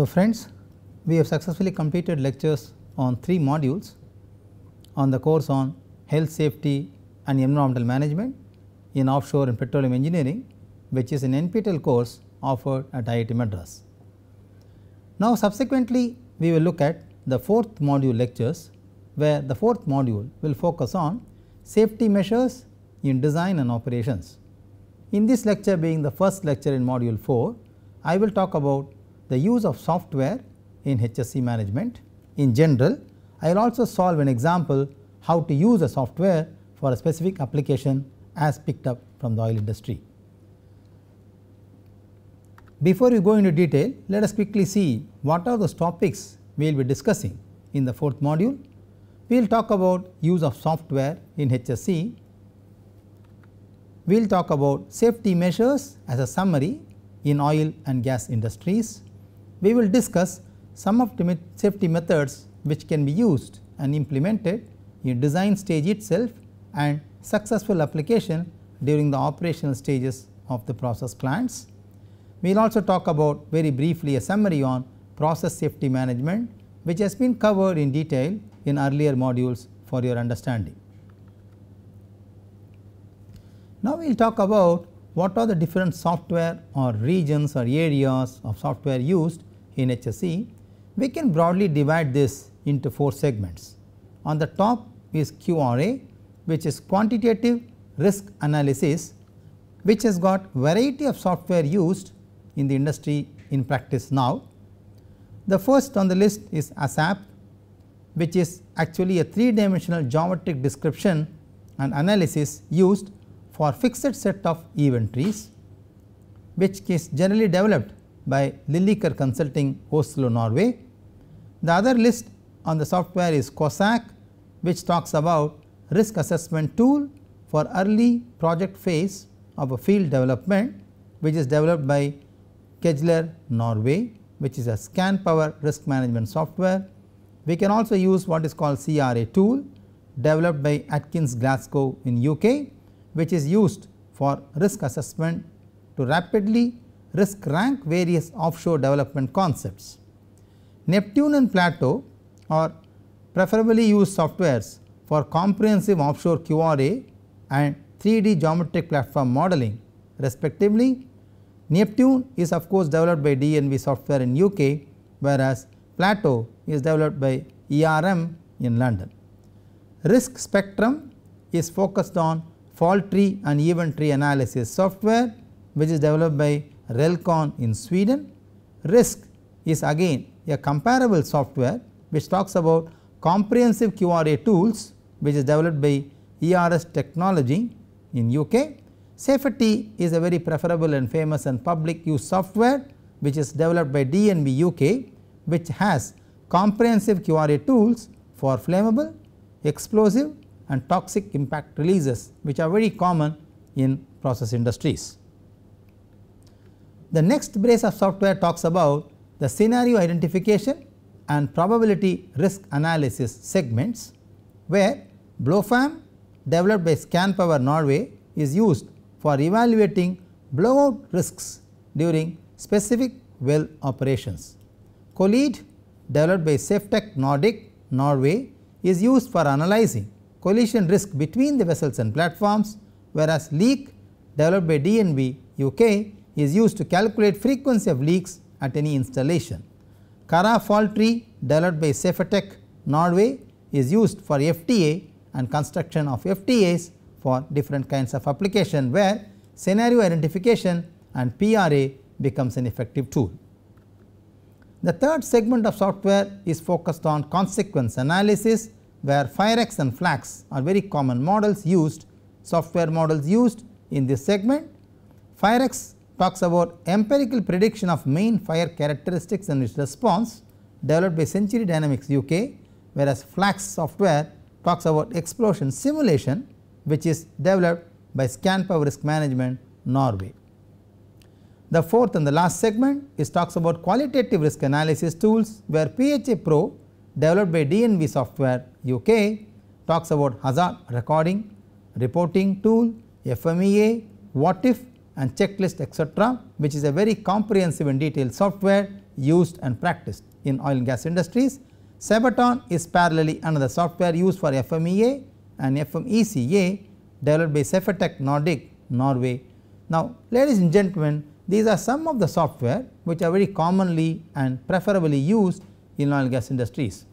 So, friends we have successfully completed lectures on 3 modules on the course on health safety and environmental management in offshore and petroleum engineering which is an NPTEL course offered at IIT Madras. Now subsequently we will look at the fourth module lectures where the fourth module will focus on safety measures in design and operations. In this lecture being the first lecture in module 4, I will talk about the use of software in HSC management. In general, I will also solve an example how to use a software for a specific application as picked up from the oil industry. Before we go into detail, let us quickly see what are those topics we will be discussing in the fourth module. We will talk about use of software in HSC. We will talk about safety measures as a summary in oil and gas industries we will discuss some of the safety methods which can be used and implemented in design stage itself and successful application during the operational stages of the process plants. We will also talk about very briefly a summary on process safety management which has been covered in detail in earlier modules for your understanding. Now, we will talk about what are the different software or regions or areas of software used in HSE, we can broadly divide this into 4 segments. On the top is QRA which is quantitative risk analysis which has got variety of software used in the industry in practice now. The first on the list is ASAP which is actually a 3 dimensional geometric description and analysis used for fixed set of event trees which is generally developed by Lilliker Consulting Oslo, Norway. The other list on the software is COSAC which talks about risk assessment tool for early project phase of a field development which is developed by Kegler Norway which is a scan power risk management software. We can also use what is called CRA tool developed by Atkins Glasgow in UK which is used for risk assessment to rapidly risk rank various offshore development concepts. Neptune and Plateau are preferably used softwares for comprehensive offshore QRA and 3D geometric platform modeling respectively. Neptune is of course developed by DNV software in UK whereas Plateau is developed by ERM in London. Risk spectrum is focused on fault tree and event tree analysis software which is developed by Relcon in Sweden. RISC is again a comparable software which talks about comprehensive QRA tools which is developed by ERS technology in UK. Safety is a very preferable and famous and public use software which is developed by DNB UK which has comprehensive QRA tools for flammable, explosive and toxic impact releases which are very common in process industries. The next brace of software talks about the scenario identification and probability risk analysis segments where BlowFAM developed by ScanPower Norway is used for evaluating blowout risks during specific well operations. COLLEAD developed by SafeTech Nordic Norway is used for analyzing collision risk between the vessels and platforms whereas LEAK developed by DNB UK is used to calculate frequency of leaks at any installation. Kara fault tree developed by Safetech, Norway is used for FTA and construction of FTAs for different kinds of application where scenario identification and PRA becomes an effective tool. The third segment of software is focused on consequence analysis where FireX and FLAX are very common models used software models used in this segment. FireX talks about empirical prediction of main fire characteristics and its response developed by Century Dynamics UK, whereas Flax software talks about explosion simulation which is developed by Power Risk Management Norway. The fourth and the last segment is talks about qualitative risk analysis tools where PHA Pro developed by DNV Software UK talks about hazard recording, reporting tool, FMEA, what if and checklist etc., which is a very comprehensive and detailed software used and practiced in oil and gas industries. Sabaton is parallelly another software used for FMEA and FMECA developed by Cefetec Nordic Norway. Now, ladies and gentlemen, these are some of the software which are very commonly and preferably used in oil and gas industries.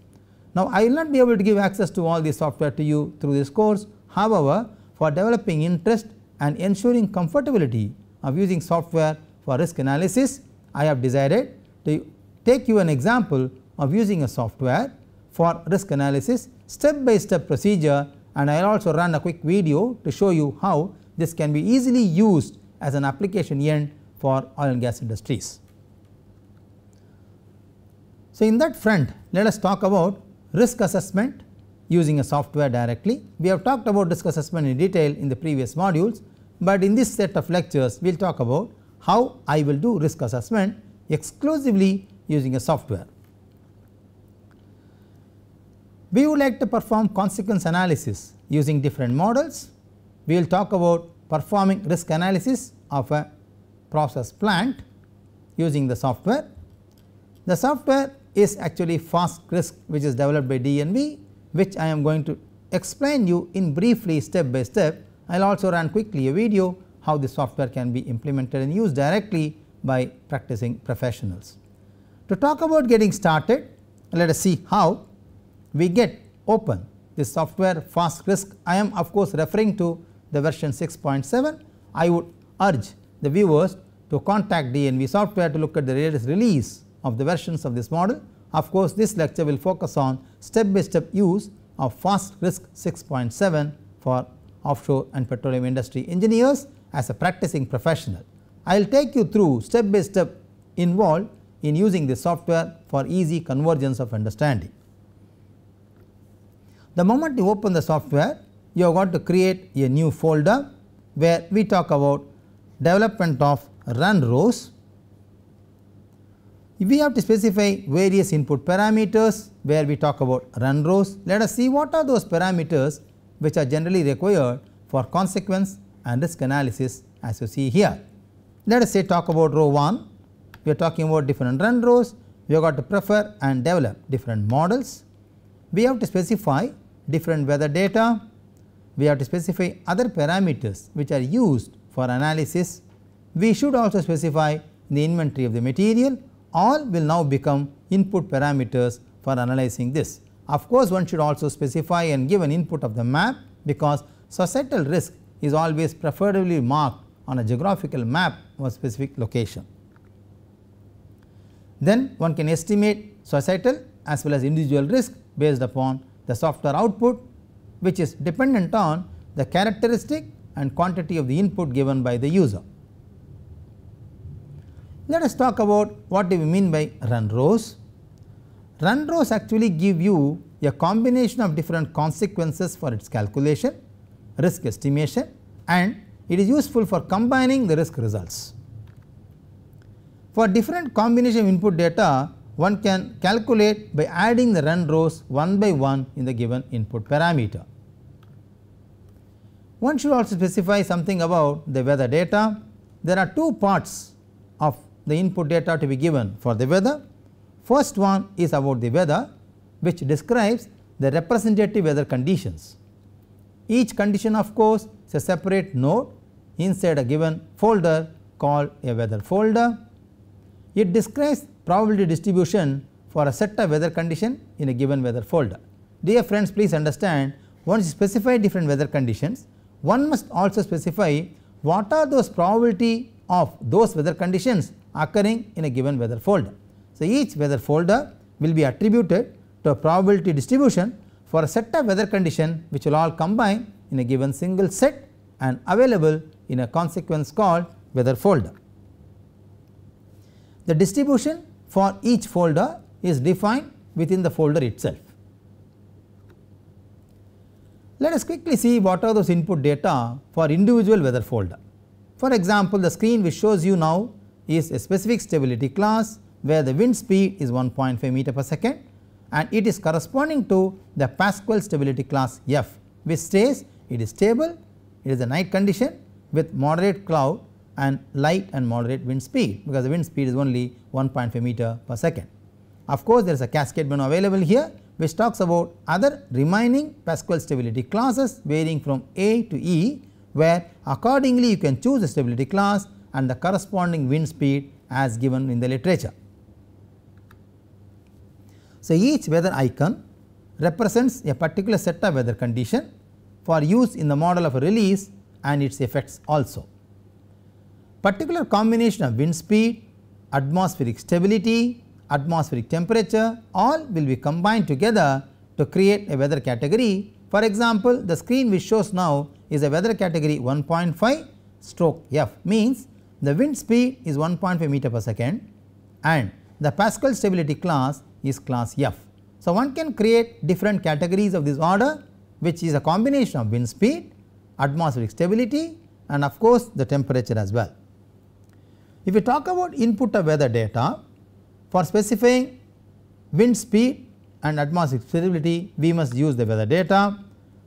Now, I will not be able to give access to all these software to you through this course. However, for developing interest and ensuring comfortability of using software for risk analysis, I have decided to take you an example of using a software for risk analysis step by step procedure and I will also run a quick video to show you how this can be easily used as an application end for oil and gas industries. So, in that front let us talk about risk assessment using a software directly. We have talked about disk assessment in detail in the previous modules, but in this set of lectures we will talk about how I will do risk assessment exclusively using a software. We would like to perform consequence analysis using different models. We will talk about performing risk analysis of a process plant using the software. The software is actually FAST risk which is developed by DNV which I am going to explain you in briefly step by step. I will also run quickly a video how the software can be implemented and used directly by practicing professionals. To talk about getting started, let us see how we get open this software fast risk. I am of course referring to the version 6.7. I would urge the viewers to contact DNV software to look at the latest release of the versions of this model of course, this lecture will focus on step by step use of fast risk 6.7 for offshore and petroleum industry engineers as a practicing professional. I will take you through step by step involved in using the software for easy convergence of understanding. The moment you open the software, you are going to create a new folder where we talk about development of run rows we have to specify various input parameters where we talk about run rows. Let us see what are those parameters which are generally required for consequence and risk analysis as you see here. Let us say talk about row 1, we are talking about different run rows, we have got to prefer and develop different models. We have to specify different weather data, we have to specify other parameters which are used for analysis. We should also specify the inventory of the material all will now become input parameters for analyzing this. Of course, one should also specify and give an input of the map because societal risk is always preferably marked on a geographical map or specific location. Then one can estimate societal as well as individual risk based upon the software output which is dependent on the characteristic and quantity of the input given by the user. Let us talk about what do we mean by run rows. Run rows actually give you a combination of different consequences for its calculation, risk estimation and it is useful for combining the risk results. For different combination of input data, one can calculate by adding the run rows one by one in the given input parameter. One should also specify something about the weather data. There are two parts the input data to be given for the weather. First one is about the weather which describes the representative weather conditions. Each condition of course is a separate node inside a given folder called a weather folder. It describes probability distribution for a set of weather condition in a given weather folder. Dear friends please understand once you specify different weather conditions one must also specify what are those probability of those weather conditions occurring in a given weather folder. So, each weather folder will be attributed to a probability distribution for a set of weather condition which will all combine in a given single set and available in a consequence called weather folder. The distribution for each folder is defined within the folder itself. Let us quickly see what are those input data for individual weather folder. For example, the screen which shows you now is a specific stability class where the wind speed is 1.5 meter per second and it is corresponding to the Pascal stability class F which says it is stable, it is a night condition with moderate cloud and light and moderate wind speed because the wind speed is only 1.5 meter per second. Of course, there is a cascade menu available here which talks about other remaining Pascal stability classes varying from A to E where accordingly you can choose the stability class and the corresponding wind speed as given in the literature. So, each weather icon represents a particular set of weather condition for use in the model of a release and its effects also. Particular combination of wind speed, atmospheric stability, atmospheric temperature all will be combined together to create a weather category. For example, the screen which shows now is a weather category 1.5 stroke F means the wind speed is 1.5 meter per second and the Pascal stability class is class F. So, one can create different categories of this order which is a combination of wind speed, atmospheric stability and of course, the temperature as well. If we talk about input of weather data for specifying wind speed and atmospheric stability we must use the weather data.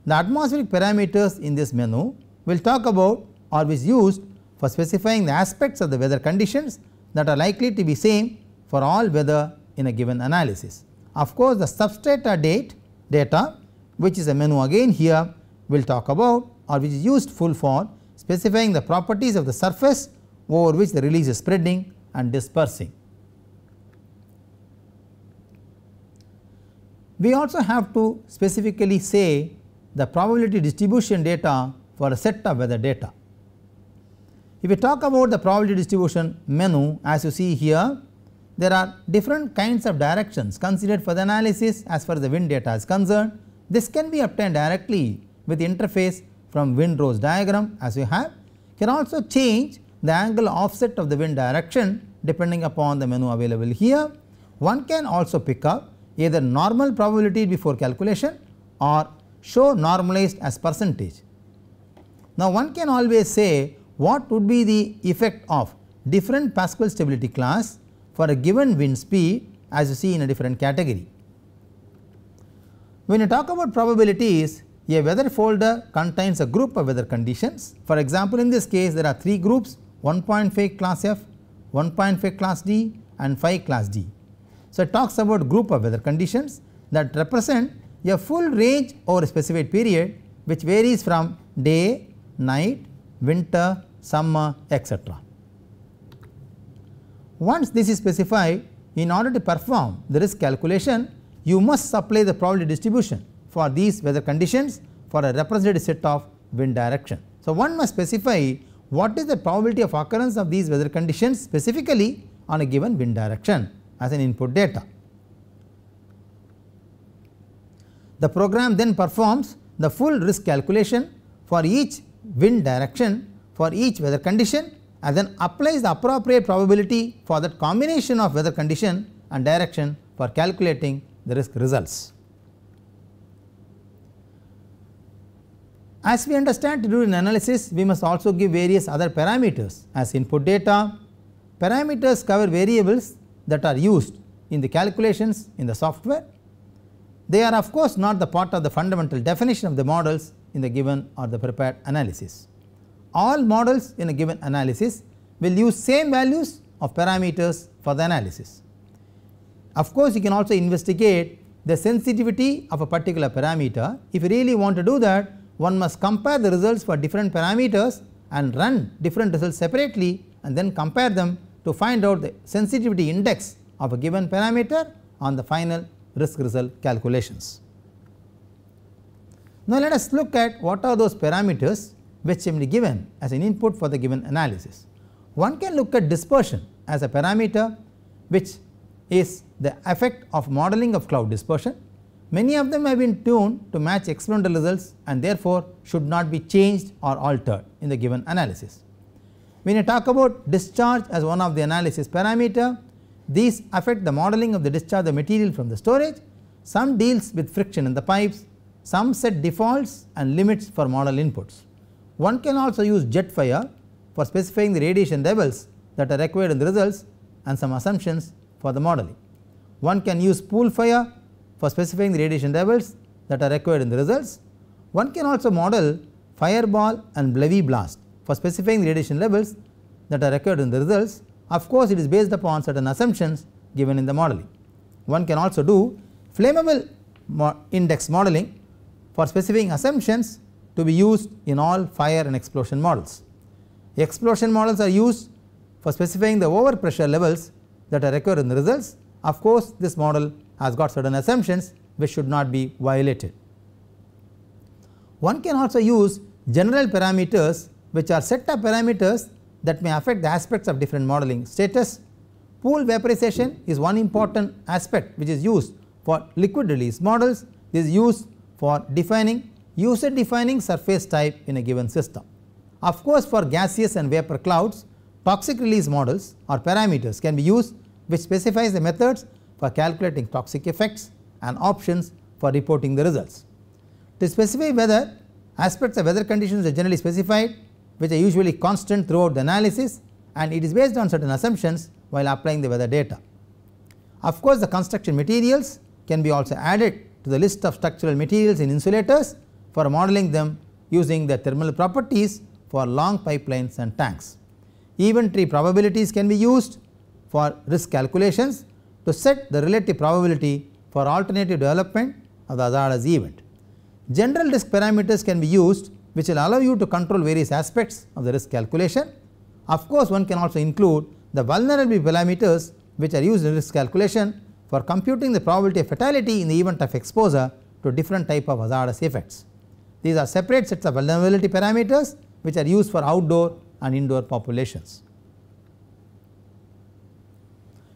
The atmospheric parameters in this menu we will talk about or is used for specifying the aspects of the weather conditions that are likely to be same for all weather in a given analysis. Of course, the substrate or date data which is a menu again here we will talk about or which is useful for specifying the properties of the surface over which the release is spreading and dispersing. We also have to specifically say the probability distribution data for a set of weather data. If we talk about the probability distribution menu as you see here, there are different kinds of directions considered for the analysis as far as the wind data is concerned. This can be obtained directly with interface from wind rose diagram as you have. You can also change the angle offset of the wind direction depending upon the menu available here. One can also pick up either normal probability before calculation or show normalized as percentage. Now, one can always say what would be the effect of different Pascal stability class for a given wind speed as you see in a different category. When you talk about probabilities, a weather folder contains a group of weather conditions. For example, in this case there are 3 groups 1.5 class F, 1.5 class D and 5 class D. So, it talks about group of weather conditions that represent a full range over a specific period which varies from day, night, winter, summa etc. Once this is specified in order to perform the risk calculation you must supply the probability distribution for these weather conditions for a representative set of wind direction. So, one must specify what is the probability of occurrence of these weather conditions specifically on a given wind direction as an input data. The program then performs the full risk calculation for each wind direction for each weather condition and then applies the appropriate probability for that combination of weather condition and direction for calculating the risk results. As we understand to do an analysis, we must also give various other parameters as input data. Parameters cover variables that are used in the calculations in the software. They are of course not the part of the fundamental definition of the models in the given or the prepared analysis all models in a given analysis will use same values of parameters for the analysis. Of course, you can also investigate the sensitivity of a particular parameter. If you really want to do that, one must compare the results for different parameters and run different results separately and then compare them to find out the sensitivity index of a given parameter on the final risk result calculations. Now, let us look at what are those parameters which can be given as an input for the given analysis. One can look at dispersion as a parameter which is the effect of modeling of cloud dispersion. Many of them have been tuned to match experimental results and therefore, should not be changed or altered in the given analysis. When you talk about discharge as one of the analysis parameter, these affect the modeling of the discharge of material from the storage, some deals with friction in the pipes, some set defaults and limits for model inputs. One can also use jet fire for specifying the radiation levels that are required in the results and some assumptions for the modeling. One can use pool fire for specifying the radiation levels that are required in the results. One can also model fireball and blevy blast for specifying the radiation levels that are required in the results. Of course, it is based upon certain assumptions given in the modeling. One can also do flammable mo index modeling for specifying assumptions to be used in all fire and explosion models. Explosion models are used for specifying the overpressure levels that are required in the results. Of course, this model has got certain assumptions which should not be violated. One can also use general parameters which are set of parameters that may affect the aspects of different modeling status. Pool vaporization is one important aspect which is used for liquid release models. This is used for defining user defining surface type in a given system. Of course, for gaseous and vapor clouds, toxic release models or parameters can be used which specifies the methods for calculating toxic effects and options for reporting the results. To specify whether aspects of weather conditions are generally specified which are usually constant throughout the analysis and it is based on certain assumptions while applying the weather data. Of course, the construction materials can be also added to the list of structural materials in insulators for modeling them using the thermal properties for long pipelines and tanks. Event tree probabilities can be used for risk calculations to set the relative probability for alternative development of the hazardous event. General risk parameters can be used which will allow you to control various aspects of the risk calculation. Of course, one can also include the vulnerability parameters which are used in risk calculation for computing the probability of fatality in the event of exposure to different type of hazardous effects. These are separate sets of vulnerability parameters which are used for outdoor and indoor populations.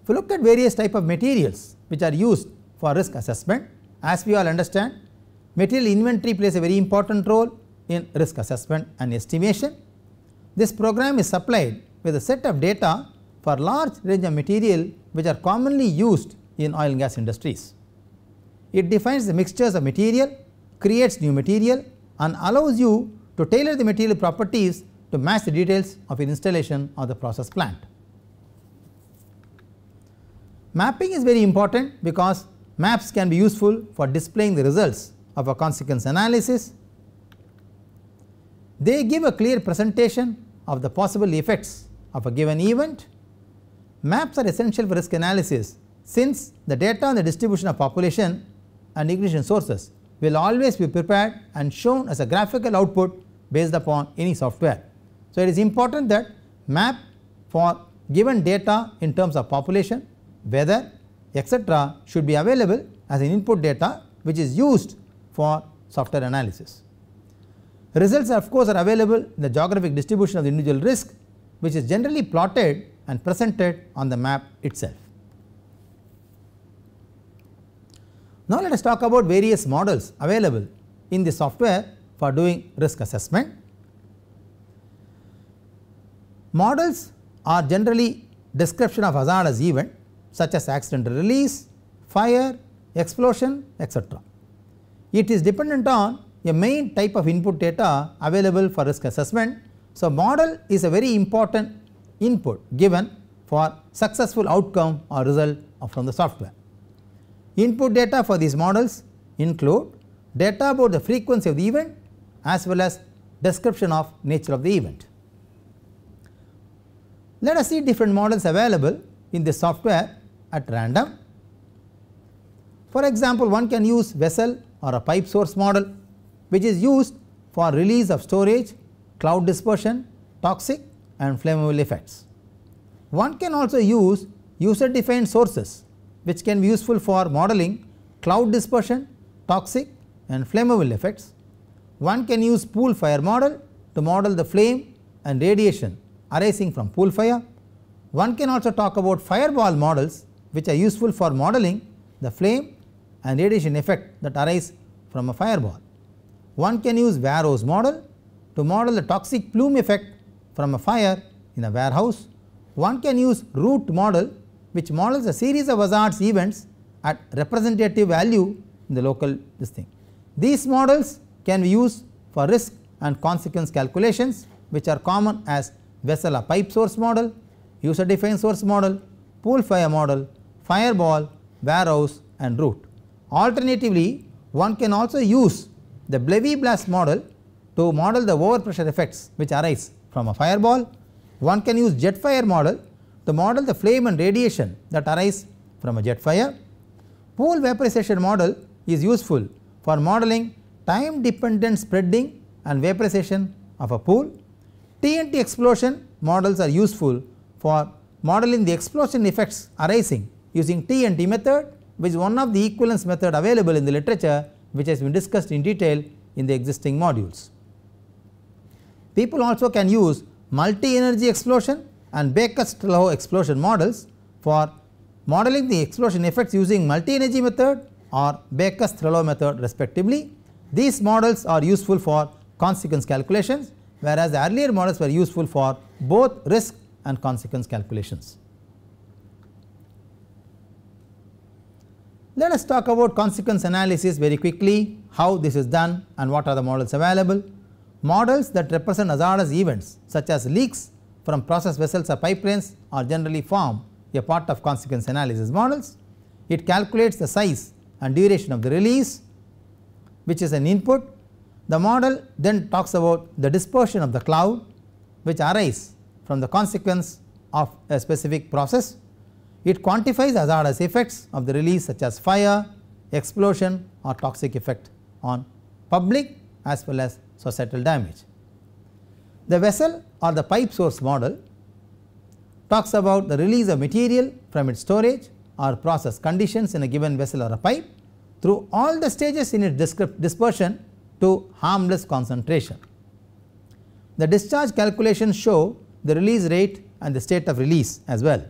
If you look at various type of materials which are used for risk assessment, as we all understand material inventory plays a very important role in risk assessment and estimation. This program is supplied with a set of data for large range of material which are commonly used in oil and gas industries. It defines the mixtures of material, creates new material and allows you to tailor the material properties to match the details of your installation or the process plant. Mapping is very important because maps can be useful for displaying the results of a consequence analysis. They give a clear presentation of the possible effects of a given event. Maps are essential for risk analysis since the data on the distribution of population and ignition sources will always be prepared and shown as a graphical output based upon any software. So, it is important that map for given data in terms of population, weather etc. should be available as an input data which is used for software analysis. Results of course are available in the geographic distribution of the individual risk which is generally plotted and presented on the map itself. Now let us talk about various models available in the software for doing risk assessment. Models are generally description of hazardous event such as accidental release, fire, explosion etc. It is dependent on a main type of input data available for risk assessment. So, model is a very important input given for successful outcome or result from the software. Input data for these models include data about the frequency of the event as well as description of nature of the event. Let us see different models available in the software at random. For example, one can use vessel or a pipe source model which is used for release of storage, cloud dispersion, toxic and flammable effects. One can also use user defined sources which can be useful for modeling cloud dispersion, toxic and flammable effects. One can use pool fire model to model the flame and radiation arising from pool fire. One can also talk about fireball models which are useful for modeling the flame and radiation effect that arise from a fireball. One can use Varro's model to model the toxic plume effect from a fire in a warehouse. One can use root model which models a series of hazards events at representative value in the local this thing. These models can be used for risk and consequence calculations which are common as vessel or pipe source model, user defined source model, pool fire model, fireball, warehouse and route. Alternatively, one can also use the Blevy blast model to model the overpressure effects which arise from a fireball. One can use jet fire model to model the flame and radiation that arise from a jet fire. Pool vaporization model is useful for modeling time dependent spreading and vaporization of a pool. TNT explosion models are useful for modeling the explosion effects arising using TNT method which is one of the equivalence method available in the literature which has been discussed in detail in the existing modules. People also can use multi-energy explosion and Baker-Strelov explosion models for modeling the explosion effects using multi-energy method or Baker-Strelov method respectively. These models are useful for consequence calculations whereas the earlier models were useful for both risk and consequence calculations. Let us talk about consequence analysis very quickly, how this is done and what are the models available. Models that represent hazardous events such as leaks from process vessels or pipelines are generally form a part of consequence analysis models. It calculates the size and duration of the release which is an input. The model then talks about the dispersion of the cloud which arise from the consequence of a specific process. It quantifies hazardous effects of the release such as fire, explosion or toxic effect on public as well as societal damage. The vessel or the pipe source model talks about the release of material from its storage or process conditions in a given vessel or a pipe through all the stages in its dispersion to harmless concentration. The discharge calculations show the release rate and the state of release as well.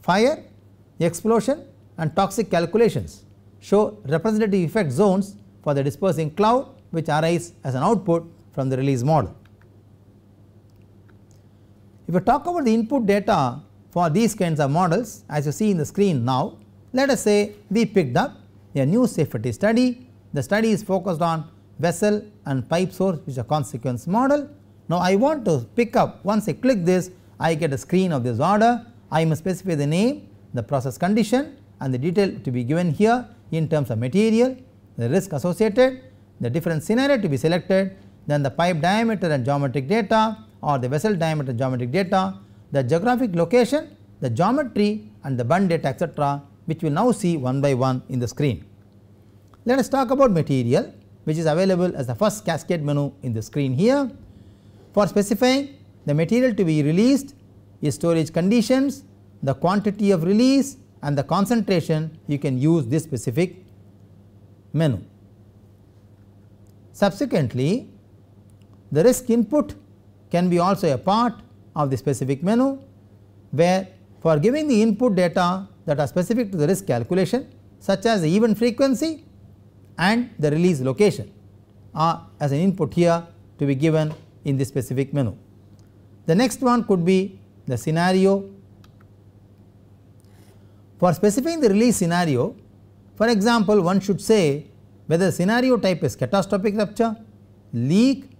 Fire, explosion and toxic calculations show representative effect zones for the dispersing cloud which arise as an output from the release model. If you talk about the input data for these kinds of models as you see in the screen now, let us say we picked up a new safety study. The study is focused on vessel and pipe source which is a consequence model. Now, I want to pick up once I click this I get a screen of this order. I must specify the name, the process condition and the detail to be given here in terms of material, the risk associated, the different scenario to be selected, then the pipe diameter and geometric data, or the vessel diameter geometric data, the geographic location, the geometry and the bund data etc., which we will now see one by one in the screen. Let us talk about material which is available as the first cascade menu in the screen here. For specifying the material to be released, its storage conditions, the quantity of release and the concentration you can use this specific menu. Subsequently, the risk input can be also a part of the specific menu where for giving the input data that are specific to the risk calculation such as the event frequency and the release location are as an input here to be given in the specific menu. The next one could be the scenario. For specifying the release scenario for example, one should say whether scenario type is catastrophic rupture, leak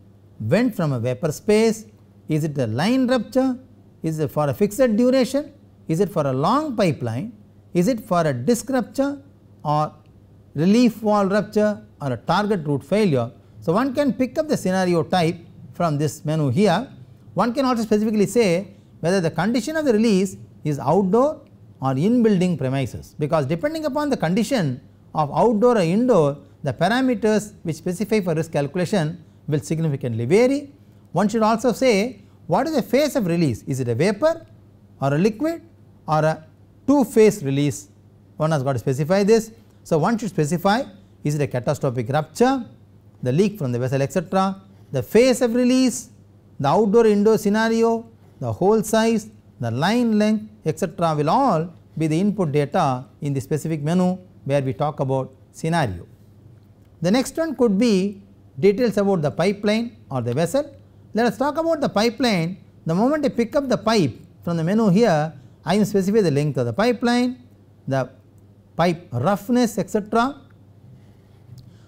went from a vapor space, is it a line rupture, is it for a fixed duration, is it for a long pipeline, is it for a disc rupture or relief wall rupture or a target root failure. So, one can pick up the scenario type from this menu here. One can also specifically say whether the condition of the release is outdoor or in building premises because depending upon the condition of outdoor or indoor the parameters which specify for risk calculation will significantly vary. One should also say what is the phase of release? Is it a vapor or a liquid or a two phase release? One has got to specify this. So, one should specify is it a catastrophic rupture, the leak from the vessel etc., the phase of release, the outdoor indoor scenario, the hole size, the line length etc., will all be the input data in the specific menu where we talk about scenario. The next one could be details about the pipeline or the vessel. Let us talk about the pipeline. The moment I pick up the pipe from the menu here, I will specify the length of the pipeline, the pipe roughness etc.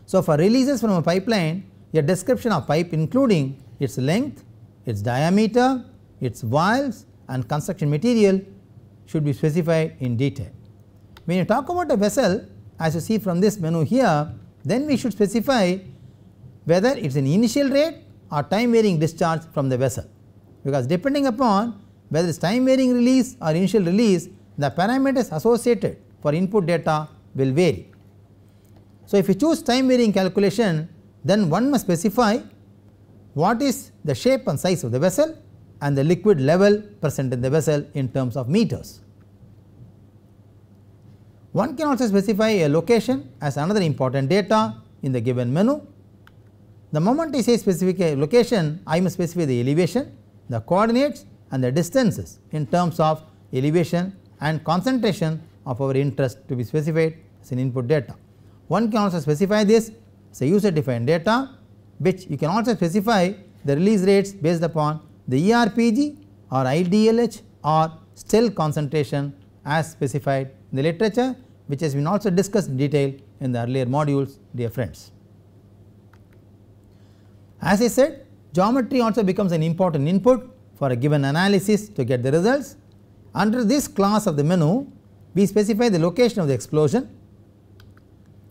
So, for releases from a pipeline, a description of pipe including its length, its diameter, its valves and construction material should be specified in detail. When you talk about a vessel, as you see from this menu here, then we should specify whether it is an initial rate or time varying discharge from the vessel. Because depending upon whether it is time varying release or initial release, the parameters associated for input data will vary. So, if you choose time varying calculation, then one must specify what is the shape and size of the vessel and the liquid level present in the vessel in terms of meters. One can also specify a location as another important data in the given menu the moment I say specific location, I must specify the elevation, the coordinates and the distances in terms of elevation and concentration of our interest to be specified as an input data. One can also specify this as a user defined data which you can also specify the release rates based upon the ERPG or IDLH or still concentration as specified in the literature which has been also discussed in detail in the earlier modules dear friends. As I said geometry also becomes an important input for a given analysis to get the results. Under this class of the menu we specify the location of the explosion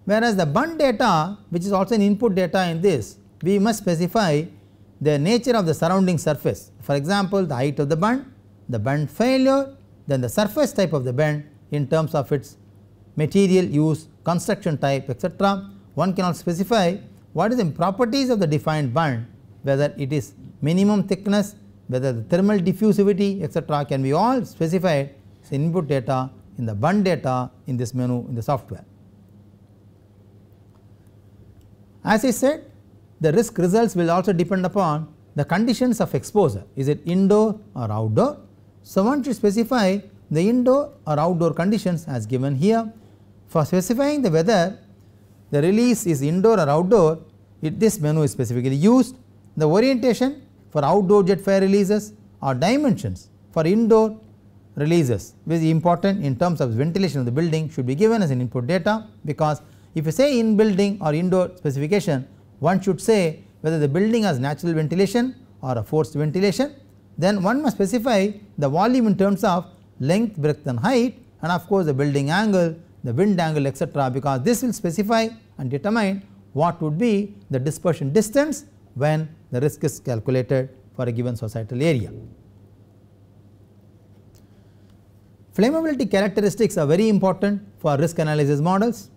whereas the bun data which is also an input data in this we must specify the nature of the surrounding surface. For example, the height of the bun, the bun failure then the surface type of the bend in terms of its material use, construction type etc. One cannot specify what is the properties of the defined band whether it is minimum thickness, whether the thermal diffusivity etc., can be all specified as input data in the bond data in this menu in the software. As I said the risk results will also depend upon the conditions of exposure is it indoor or outdoor. So, one should specify the indoor or outdoor conditions as given here. For specifying the weather the release is indoor or outdoor it, this menu is specifically used. The orientation for outdoor jet fire releases or dimensions for indoor releases which is important in terms of ventilation of the building should be given as an input data because if you say in building or indoor specification one should say whether the building has natural ventilation or a forced ventilation then one must specify the volume in terms of length breadth and height and of course the building angle the wind angle etc because this will specify and determine what would be the dispersion distance when the risk is calculated for a given societal area. Flammability characteristics are very important for risk analysis models.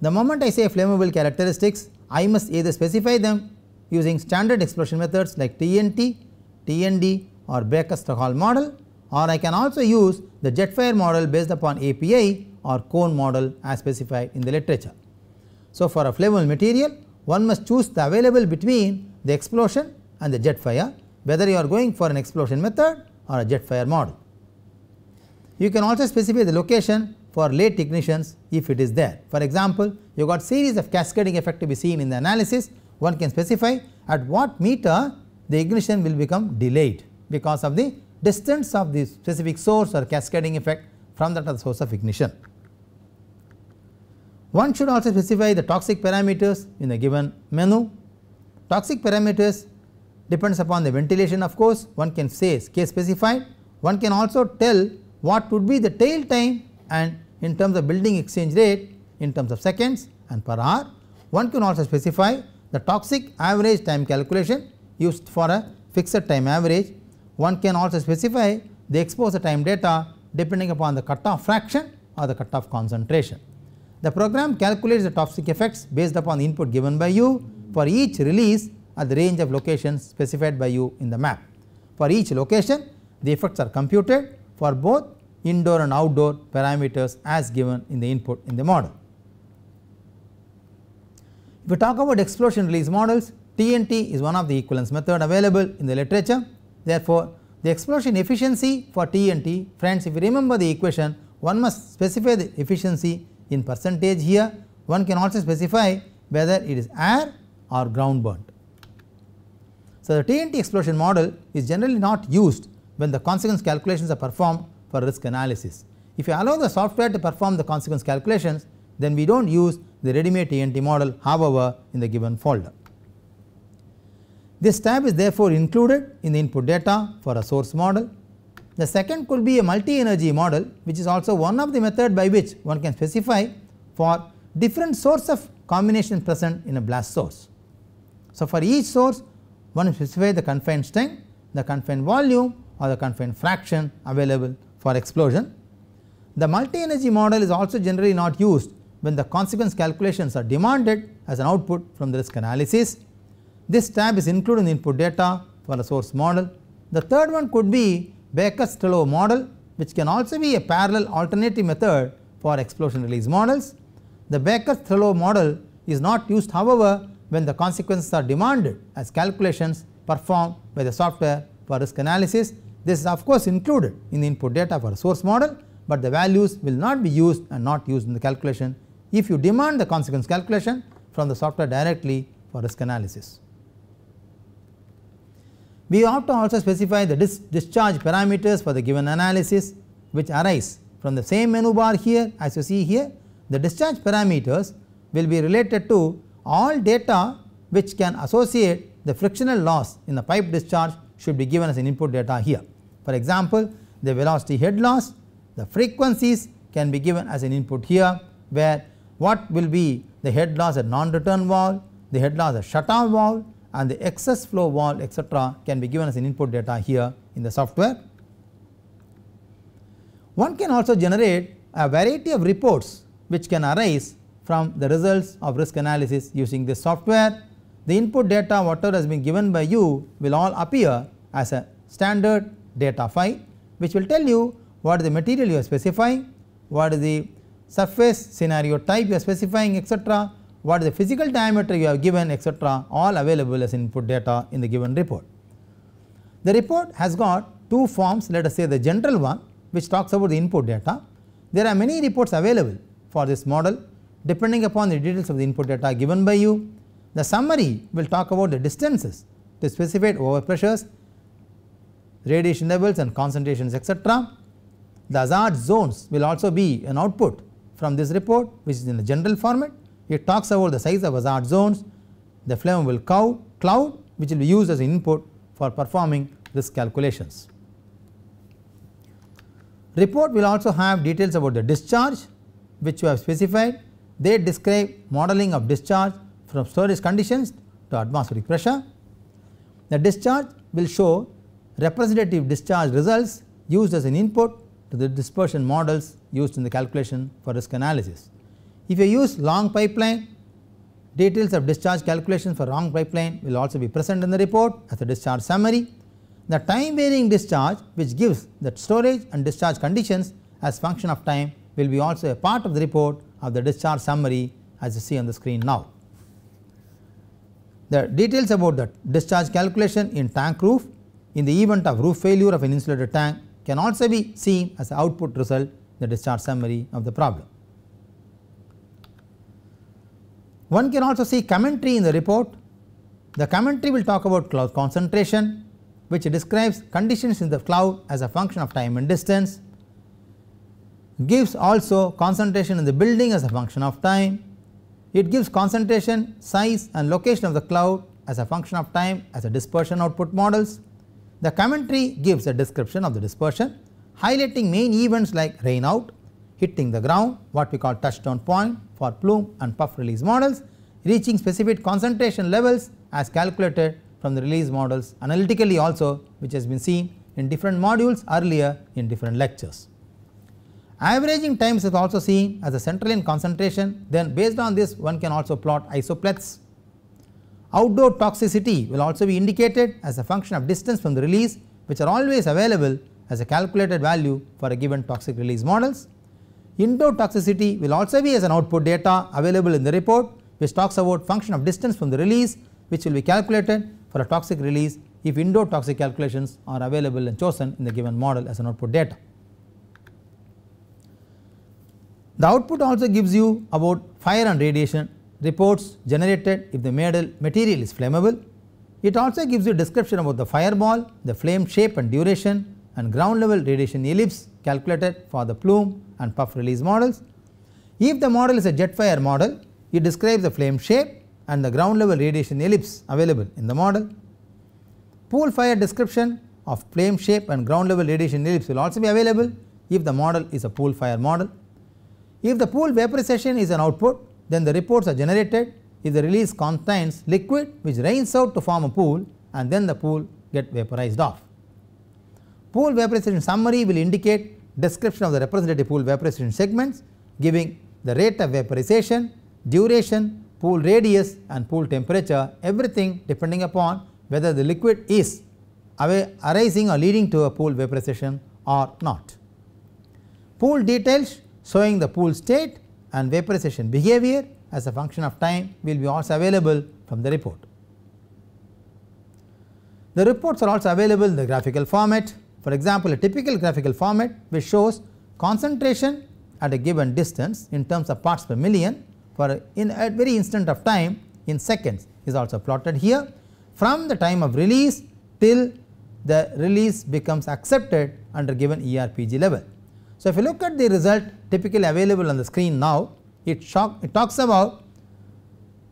The moment I say flammable characteristics, I must either specify them using standard explosion methods like TNT, TND or Baker-Stokholm model or I can also use the jet fire model based upon API or cone model as specified in the literature. So, for a flammable material one must choose the available between the explosion and the jet fire whether you are going for an explosion method or a jet fire model. You can also specify the location for late ignitions if it is there. For example, you got series of cascading effect to be seen in the analysis one can specify at what meter the ignition will become delayed because of the distance of the specific source or cascading effect from that of the source of ignition. One should also specify the toxic parameters in the given menu. Toxic parameters depends upon the ventilation of course, one can say case specified. One can also tell what would be the tail time and in terms of building exchange rate in terms of seconds and per hour. One can also specify the toxic average time calculation used for a fixed time average. One can also specify the exposure time data depending upon the cutoff fraction or the cutoff concentration. The program calculates the toxic effects based upon the input given by you for each release at the range of locations specified by you in the map. For each location, the effects are computed for both indoor and outdoor parameters as given in the input in the model. If we talk about explosion release models, TNT is one of the equivalence method available in the literature. Therefore, the explosion efficiency for TNT, friends if you remember the equation, one must specify the efficiency in percentage here one can also specify whether it is air or ground burnt. So, the TNT explosion model is generally not used when the consequence calculations are performed for risk analysis. If you allow the software to perform the consequence calculations then we do not use the ready-made TNT model however in the given folder. This tab is therefore included in the input data for a source model the second could be a multi-energy model which is also one of the method by which one can specify for different source of combination present in a blast source. So, for each source one specify the confined strength, the confined volume or the confined fraction available for explosion. The multi-energy model is also generally not used when the consequence calculations are demanded as an output from the risk analysis. This tab is included in input data for a source model. The third one could be Baker-Strello model which can also be a parallel alternative method for explosion release models. The Baker-Strello model is not used however when the consequences are demanded as calculations performed by the software for risk analysis. This is of course included in the input data for a source model, but the values will not be used and not used in the calculation if you demand the consequence calculation from the software directly for risk analysis. We have to also specify the dis discharge parameters for the given analysis which arise from the same menu bar here as you see here. The discharge parameters will be related to all data which can associate the frictional loss in the pipe discharge should be given as an input data here. For example, the velocity head loss, the frequencies can be given as an input here where what will be the head loss at non-return valve, the head loss at shut-off valve, and the excess flow wall etc can be given as an input data here in the software. One can also generate a variety of reports which can arise from the results of risk analysis using this software. The input data whatever has been given by you will all appear as a standard data file which will tell you what is the material you are specifying, what is the surface scenario type you are specifying etc what is the physical diameter you have given etc all available as input data in the given report. The report has got two forms let us say the general one which talks about the input data. There are many reports available for this model depending upon the details of the input data given by you. The summary will talk about the distances to specified overpressures, radiation levels and concentrations etc. The hazard zones will also be an output from this report which is in the general format it talks about the size of hazard zones, the flammable cloud which will be used as input for performing risk calculations. Report will also have details about the discharge which you have specified. They describe modeling of discharge from storage conditions to atmospheric pressure. The discharge will show representative discharge results used as an input to the dispersion models used in the calculation for risk analysis. If you use long pipeline, details of discharge calculations for long pipeline will also be present in the report as a discharge summary. The time varying discharge which gives the storage and discharge conditions as function of time will be also a part of the report of the discharge summary as you see on the screen now. The details about the discharge calculation in tank roof in the event of roof failure of an insulated tank can also be seen as the output result the discharge summary of the problem. One can also see commentary in the report. The commentary will talk about cloud concentration which describes conditions in the cloud as a function of time and distance, gives also concentration in the building as a function of time, it gives concentration, size and location of the cloud as a function of time as a dispersion output models. The commentary gives a description of the dispersion highlighting main events like rain out, hitting the ground what we call touchdown point for plume and puff release models reaching specific concentration levels as calculated from the release models analytically also which has been seen in different modules earlier in different lectures. Averaging times is also seen as a central in concentration then based on this one can also plot isopleths. Outdoor toxicity will also be indicated as a function of distance from the release which are always available as a calculated value for a given toxic release models. Indoor toxicity will also be as an output data available in the report which talks about function of distance from the release which will be calculated for a toxic release if indoor toxic calculations are available and chosen in the given model as an output data. The output also gives you about fire and radiation reports generated if the material is flammable. It also gives you description about the fireball, the flame shape and duration and ground level radiation ellipse calculated for the plume and puff release models. If the model is a jet fire model, it describes the flame shape and the ground level radiation ellipse available in the model. Pool fire description of flame shape and ground level radiation ellipse will also be available if the model is a pool fire model. If the pool vaporization is an output, then the reports are generated if the release contains liquid which rains out to form a pool and then the pool get vaporized off. Pool vaporization summary will indicate description of the representative pool vaporization segments giving the rate of vaporization, duration, pool radius and pool temperature everything depending upon whether the liquid is arising or leading to a pool vaporization or not. Pool details showing the pool state and vaporization behavior as a function of time will be also available from the report. The reports are also available in the graphical format for example, a typical graphical format which shows concentration at a given distance in terms of parts per million for in a very instant of time in seconds is also plotted here from the time of release till the release becomes accepted under given ERPG level. So, if you look at the result typically available on the screen now, it, shock, it talks about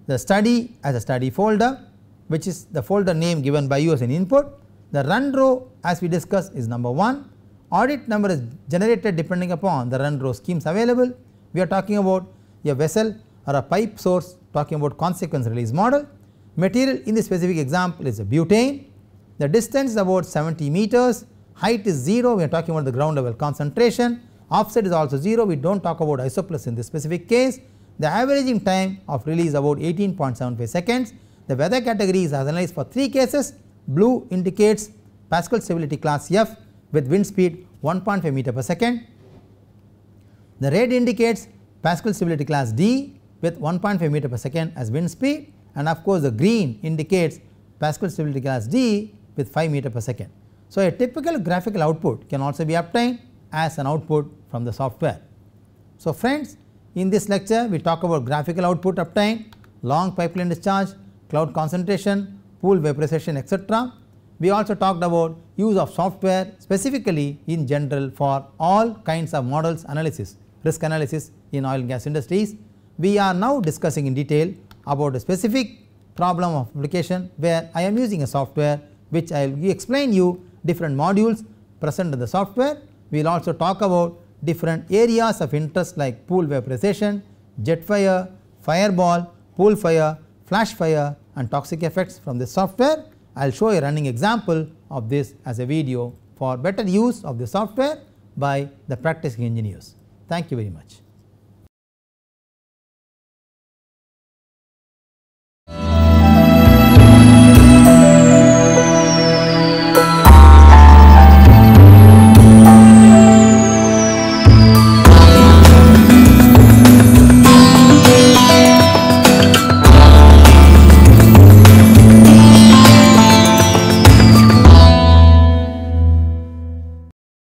the study as a study folder which is the folder name given by you as an input the run row as we discussed is number 1, audit number is generated depending upon the run row schemes available. We are talking about a vessel or a pipe source talking about consequence release model. Material in this specific example is a butane, the distance is about 70 meters, height is 0, we are talking about the ground level concentration, offset is also 0, we do not talk about isoplus in this specific case. The averaging time of release about 18.75 seconds. The weather category is analyzed for 3 cases Blue indicates Pascal stability class F with wind speed 1.5 meter per second. The red indicates Pascal stability class D with 1.5 meter per second as wind speed and of course, the green indicates Pascal stability class D with 5 meter per second. So, a typical graphical output can also be obtained as an output from the software. So, friends in this lecture we talk about graphical output obtained, long pipeline discharge, cloud concentration, pool vaporization etc. We also talked about use of software specifically in general for all kinds of models analysis, risk analysis in oil and gas industries. We are now discussing in detail about a specific problem of application where I am using a software which I will explain you different modules present in the software. We will also talk about different areas of interest like pool vaporization, jet fire, fireball, pool fire, flash fire, and toxic effects from this software. I will show a running example of this as a video for better use of the software by the practicing engineers. Thank you very much.